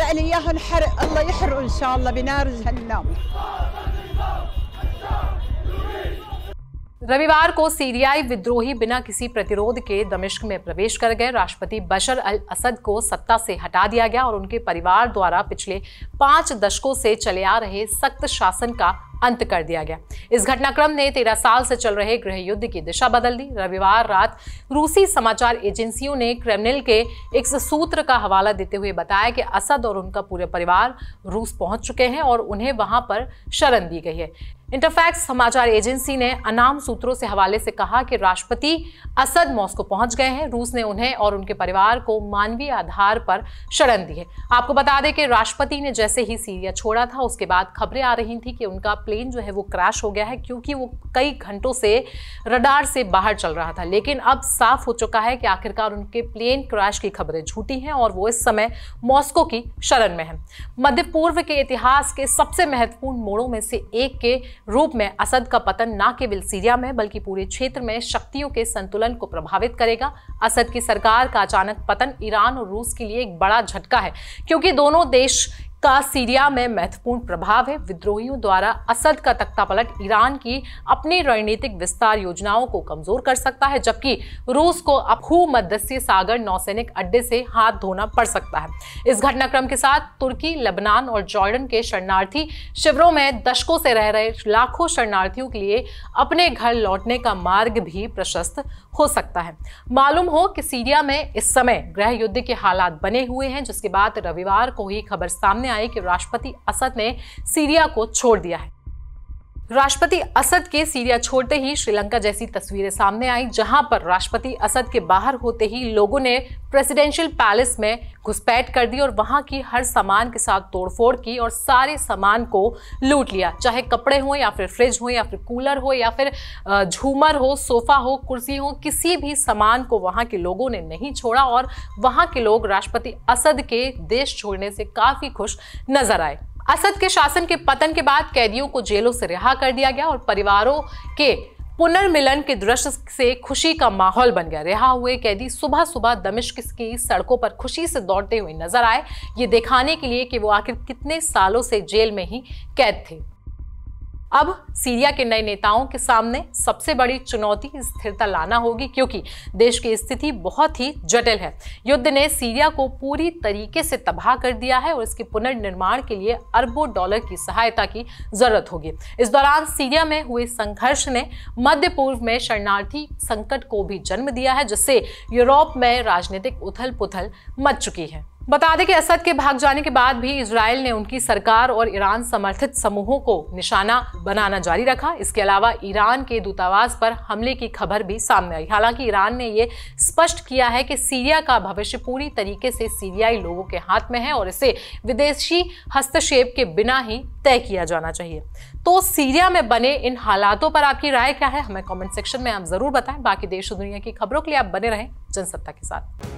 حرق لي اياه الله يحرقه ان شاء الله بنار جهنم रविवार को सीरियाई विद्रोही बिना किसी प्रतिरोध के दमिश्क में प्रवेश कर गए राष्ट्रपति बशर अल असद को सत्ता से हटा दिया गया और उनके परिवार द्वारा पिछले पांच दशकों से चले आ रहे सख्त शासन का अंत कर दिया गया इस घटनाक्रम ने तेरह साल से चल रहे गृह युद्ध की दिशा बदल दी रविवार रात रूसी समाचार एजेंसियों ने क्रेमलिन के एक सूत्र का हवाला देते हुए बताया कि असद और उनका पूरा परिवार रूस पहुंच चुके हैं और उन्हें वहां पर शरण दी गई है इंटरफैक्स समाचार एजेंसी ने अनाम सूत्रों से हवाले से कहा कि राष्ट्रपति असद मॉस्को पहुंच गए हैं रूस ने उन्हें और उनके परिवार को मानवीय आधार पर शरण दी है आपको बता दें कि राष्ट्रपति ने जैसे ही सीरिया छोड़ा था उसके बाद खबरें आ रही थी कि उनका प्लेन जो है वो क्रैश हो गया है क्योंकि वो कई घंटों से रडार से बाहर चल रहा था लेकिन अब साफ हो चुका है कि आखिरकार उनके प्लेन क्रैश की खबरें झूठी हैं और वो इस समय मॉस्को की शरण में है मध्य पूर्व के इतिहास के सबसे महत्वपूर्ण मोड़ों में से एक के रूप में असद का पतन न केवल सीरिया में बल्कि पूरे क्षेत्र में शक्तियों के संतुलन को प्रभावित करेगा असद की सरकार का अचानक पतन ईरान और रूस के लिए एक बड़ा झटका है क्योंकि दोनों देश का सीरिया में महत्वपूर्ण प्रभाव है विद्रोहियों द्वारा असद का तख्तापलट ईरान की अपनी रणनीतिक विस्तार योजनाओं को कमजोर कर सकता है जबकि रूस को अब भूमध्य सागर नौसैनिक अड्डे से हाथ धोना पड़ सकता है इस घटनाक्रम के साथ तुर्की लेबनान और जॉर्डन के शरणार्थी शिविरों में दशकों से रह रहे लाखों शरणार्थियों के लिए अपने घर लौटने का मार्ग भी प्रशस्त हो सकता है मालूम हो कि सीरिया में इस समय गृह युद्ध के हालात बने हुए हैं जिसके बाद रविवार को ही खबर सामने सामने आई कि राष्ट्रपति असद ने सीरिया को छोड़ दिया है राष्ट्रपति असद के सीरिया छोड़ते ही श्रीलंका जैसी तस्वीरें सामने आई जहां पर राष्ट्रपति असद के बाहर होते ही लोगों ने प्रेसिडेंशियल पैलेस में घुसपैठ कर दी और वहां की हर सामान के साथ तोड़फोड़ की और सारे सामान को लूट लिया चाहे कपड़े हों या फिर फ्रिज हो या फिर कूलर हो या फिर झूमर हो सोफा हो कुर्सी हो किसी भी सामान को वहां के लोगों ने नहीं छोड़ा और वहां के लोग राष्ट्रपति असद के देश छोड़ने से काफ़ी खुश नजर आए असद के शासन के पतन के बाद कैदियों को जेलों से रिहा कर दिया गया और परिवारों के पुनर्मिलन के दृश्य से खुशी का माहौल बन गया रिहा हुए कैदी सुबह सुबह दमिश्क की सड़कों पर खुशी से दौड़ते हुए नजर आए ये दिखाने के लिए कि वो आखिर कितने सालों से जेल में ही कैद थे अब सीरिया के नए नेताओं के सामने सबसे बड़ी चुनौती स्थिरता लाना होगी क्योंकि देश की स्थिति बहुत ही जटिल है युद्ध ने सीरिया को पूरी तरीके से तबाह कर दिया है और इसके पुनर्निर्माण के लिए अरबों डॉलर की सहायता की जरूरत होगी इस दौरान सीरिया में हुए संघर्ष ने मध्य पूर्व में शरणार्थी संकट को भी जन्म दिया है जिससे यूरोप में राजनीतिक उथल पुथल मच चुकी है बता दें कि असद के भाग जाने के बाद भी इसराइल ने उनकी सरकार और ईरान समर्थित समूहों को निशाना बनाना जारी रखा इसके अलावा ईरान के दूतावास पर हमले की खबर भी सामने आई हालांकि ईरान ने यह स्पष्ट किया है कि सीरिया का भविष्य पूरी तरीके से सीरियाई लोगों के हाथ में है और इसे विदेशी हस्तक्षेप के बिना ही तय किया जाना चाहिए तो सीरिया में बने इन हालातों पर आपकी राय क्या है हमें कॉमेंट सेक्शन में आप ज़रूर बताएं बाकी देश और दुनिया की खबरों के लिए आप बने रहें जनसत्ता के साथ